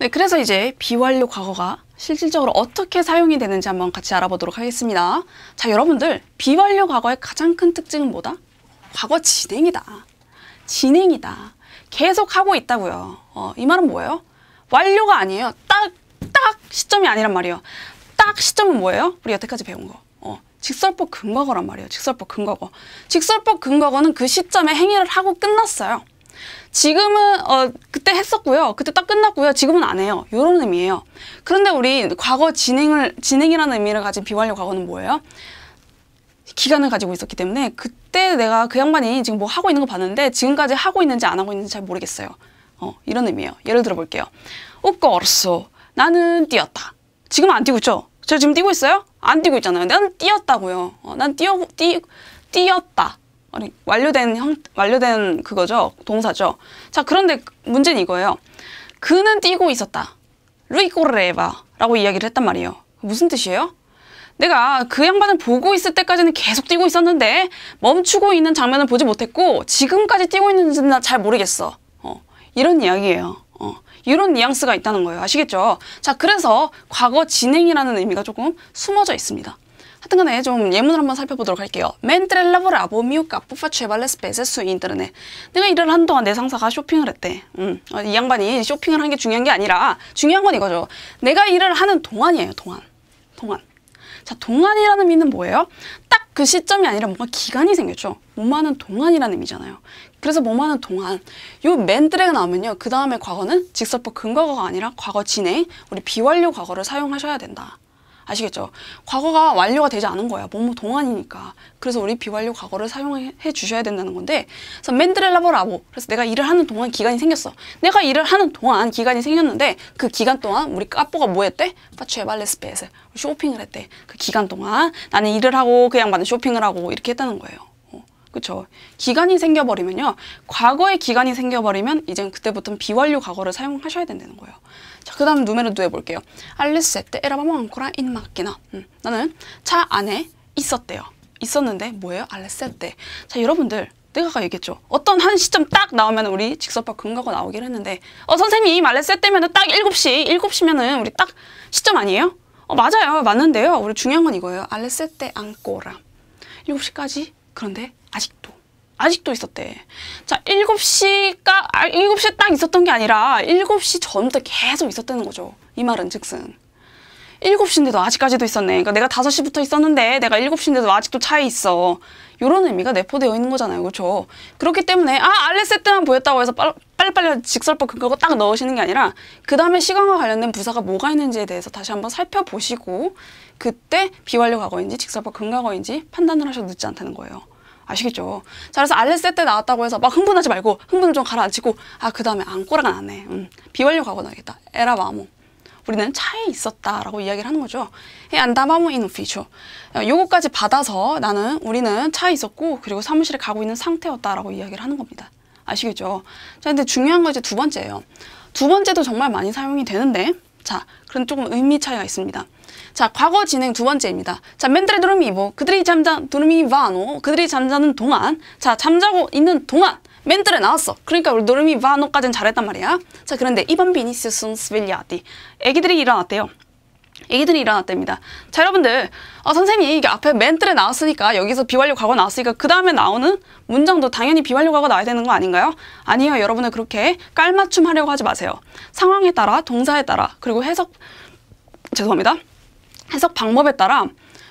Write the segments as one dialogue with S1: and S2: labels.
S1: 네, 그래서 이제 비완료 과거가 실질적으로 어떻게 사용이 되는지 한번 같이 알아보도록 하겠습니다. 자, 여러분들 비완료 과거의 가장 큰 특징은 뭐다? 과거 진행이다. 진행이다. 계속 하고 있다고요. 어, 이 말은 뭐예요? 완료가 아니에요. 딱, 딱 시점이 아니란 말이에요. 딱 시점은 뭐예요? 우리 여태까지 배운 거. 어, 직설법 근거거란 말이에요. 직설법 근거거. 직설법 근거거는 그 시점에 행위를 하고 끝났어요. 지금은 어 그때 했었고요. 그때 딱 끝났고요. 지금은 안 해요. 이런 의미예요. 그런데 우리 과거 진행을 진행이라는 의미를 가진 비완료 과거는 뭐예요? 기간을 가지고 있었기 때문에 그때 내가 그 양반이 지금 뭐 하고 있는 거 봤는데 지금까지 하고 있는지 안 하고 있는지 잘 모르겠어요. 어, 이런 의미예요. 예를 들어 볼게요. 오빠 알았어. 나는 뛰었다. 지금 안 뛰고 있죠? 저 지금 뛰고 있어요? 안 뛰고 있잖아요. 난 뛰었다고요. 어, 난 뛰어 뛰 뛰었다. 아니, 완료된 형, 완료된 그거죠. 동사죠. 자, 그런데 문제는 이거예요. 그는 뛰고 있었다. 루이코레바 라고 이야기를 했단 말이에요. 무슨 뜻이에요? 내가 그 양반을 보고 있을 때까지는 계속 뛰고 있었는데 멈추고 있는 장면을 보지 못했고 지금까지 뛰고 있는지는 잘 모르겠어. 어, 이런 이야기예요. 어, 이런 뉘앙스가 있다는 거예요. 아시겠죠? 자, 그래서 과거 진행이라는 의미가 조금 숨어져 있습니다. 하여튼 간에 좀 예문을 한번 살펴보도록 할게요. Mentre lavoravo mio capo faceva le spese su internet. 내가 일을 한 동안 내 상사가 쇼핑을 했대. 음, 어, 이 양반이 쇼핑을 한 게 중요한 게 아니라 중요한 건 이거죠. 내가 일을 하는 동안이에요. 동안. 동안. 자, 동안이라는 의미는 뭐예요? 딱 그 시점이 아니라 뭔가 기간이 생겼죠. 뭐만은 동안이라는 의미잖아요. 그래서 뭐만은 동안. 요 맨드레가 나오면요. 그 다음에 과거는 직설법 근거가 아니라 과거 진행, 우리 비완료 과거를 사용하셔야 된다. 아시겠죠? 과거가 완료가 되지 않은 거야. 뭐뭐 동안이니까. 그래서 우리 비완료 과거를 사용해 주셔야 된다는 건데 그래서 맨드렐라보 라보 그래서 내가 일을 하는 동안 기간이 생겼어. 내가 일을 하는 동안 기간이 생겼는데 그 기간 동안 우리 까뽀가 뭐 했대? 파츠에 발레스페에 쇼핑을 했대. 그 기간 동안 나는 일을 하고 그 양반은 쇼핑을 하고 이렇게 했다는 거예요. 그렇죠. 기간이 생겨버리면요. 과거에 기간이 생겨버리면 이젠 그때부터는 비완료 과거를 사용하셔야 된다는 거예요. 자, 그 다음 누메르도 해볼게요. 알리세테 에라바모 앙코라 인마키나 음, 나는 차 안에 있었대요. 있었는데 뭐예요? 알레세테. 자, 여러분들 내가가 얘기했죠. 어떤 한 시점 딱 나오면 우리 직섭밥 근거가 나오긴 했는데 어 선생님 알레세테면 딱 7시, 7시면은 우리 딱 시점 아니에요? 어 맞아요. 맞는데요. 우리 중요한 건 이거예요. 알레세테 앙코라 7시까지 그런데 아직도 아직도 있었대. 자, 7시가 아, 7시딱 있었던 게 아니라 7시 전부터 계속 있었다는 거죠. 이 말은 즉슨 7시인데도 아직까지도 있었네. 그러니까 내가 5시부터 있었는데 내가 7시인데도 아직도 차에 있어. 이런 의미가 내포되어 있는 거잖아요. 그렇죠? 그렇기 때문에 아, 알레세트만 보였다고 해서 빨, 빨리빨리 직설법 그거 딱 넣으시는 게 아니라 그 다음에 시간과 관련된 부사가 뭐가 있는지에 대해서 다시 한번 살펴보시고 그때 비완료 과거인지 직설법 근과거인지 판단을 하셔도 늦지 않다는 거예요. 아시겠죠? 자, 그래서 알레세트 나왔다고 해서 막 흥분하지 말고 흥분을 좀 가라앉히고 아, 그 다음에 안 꼬라가 나네. 음, 비완료 과거 나겠다. 에라 마모. 우리는 차에 있었다라고 이야기를 하는 거죠. 안다마무 인오피쇼. 어, 요거까지 받아서 나는 우리는 차에 있었고 그리고 사무실에 가고 있는 상태였다라고 이야기를 하는 겁니다. 아시겠죠? 자, 근데 중요한 거 이제 두 번째예요. 두 번째도 정말 많이 사용이 되는데 자, 그럼 조금 의미 차이가 있습니다. 자, 과거 진행 두 번째입니다. 자, 멘들의 도르미보, 이 그들이 잠자, 도르미 바노, 그들이 잠자는 동안, 자, 잠자고 있는 동안, 멘트를 나왔어. 그러니까 우리 노르미 바노까지는 잘했단 말이야. 자, 그런데 이번 비니시우스 스빌리아디. 애기들이 일어났대요. 애기들이 일어났답니다. 자, 여러분들. 어, 선생님, 이게 앞에 멘트를 나왔으니까, 여기서 비완료 과거 나왔으니까, 그 다음에 나오는 문장도 당연히 비완료 과거 나와야 되는 거 아닌가요? 아니요, 여러분은 그렇게 깔맞춤 하려고 하지 마세요. 상황에 따라, 동사에 따라, 그리고 해석, 죄송합니다. 해석 방법에 따라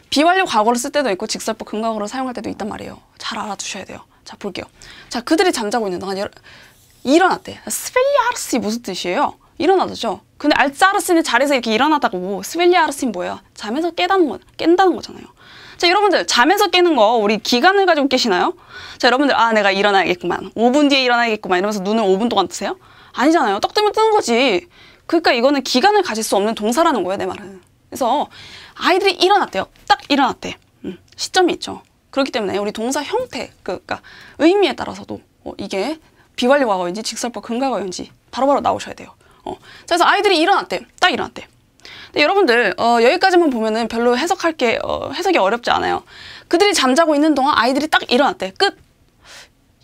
S1: 비완료 과거로쓸 때도 있고 직설법 근거로 사용할 때도 있단 말이에요. 잘 알아두셔야 돼요. 자 볼게요. 자 그들이 잠자고 있는 동안 여러, 일어났대. 스펠리아르스 무슨 뜻이에요? 일어나죠. 근데 알짜르스는 자리에서 이렇게 일어나다고 스펠리아르스는 뭐야? 잠에서 깨다는 거, 깬다는 거잖아요. 자 여러분들 잠에서 깨는 거 우리 기간을 가지고 깨시나요? 자 여러분들 아 내가 일어나야겠구만. 5분 뒤에 일어나야겠구만 이러면서 눈을 5분 동안 뜨세요? 아니잖아요. 떡 뜨면 뜨는 거지. 그러니까 이거는 기간을 가질 수 없는 동사라는 거예요 내 말은. 그래서 아이들이 일어났대요. 딱 일어났대. 음, 시점이 있죠. 그렇기 때문에 우리 동사 형태, 그, 러니까 의미에 따라서도 어, 이게 비관리 과거인지 직설법 근거 과거인지 바로바로 나오셔야 돼요. 어. 그래서 아이들이 일어났대. 딱 일어났대. 근데 여러분들 어, 여기까지만 보면은 별로 해석할 게 어, 해석이 어렵지 않아요. 그들이 잠자고 있는 동안 아이들이 딱 일어났대. 끝.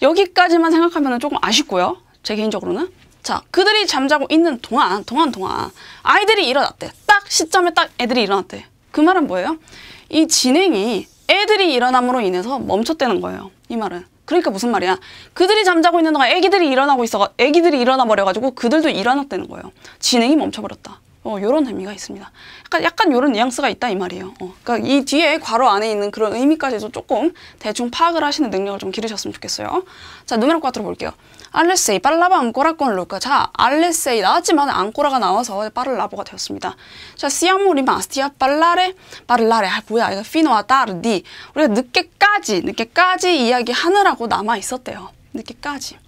S1: 여기까지만 생각하면 조금 아쉽고요. 제 개인적으로는. 자, 그들이 잠자고 있는 동안, 동안, 동안 아이들이 일어났대. 딱 시점에 딱 애들이 일어났대. 그 말은 뭐예요? 이 진행이 애들이 일어남으로 인해서 멈췄다는 거예요. 이 말은. 그러니까 무슨 말이야? 그들이 잠자고 있는 동안 애기들이 일어나고 있어, 애기들이 일어나 버려가지고 그들도 일어났다는 거예요. 진행이 멈춰버렸다. 어, 요런 의미가 있습니다. 약간, 그러니까 약간 요런 뉘앙스가 있다 이 말이에요. 어, 그니까이 뒤에 괄호 안에 있는 그런 의미까지도 조금 대충 파악을 하시는 능력을 좀 기르셨으면 좋겠어요. 자, 누메로 4 볼게요. 알레세이 빨라바 앙꼬라 꼴루까 자, 알레세이 나왔지만 앙꼬라가 나와서 빠를라보가 되었습니다. 자, 시아모리 마스티아 빨라레 빨라레 아, 뭐야 이거 피노와 따르디 우리가 늦게까지 늦게까지 이야기하느라고 남아 있었대요. 늦게까지.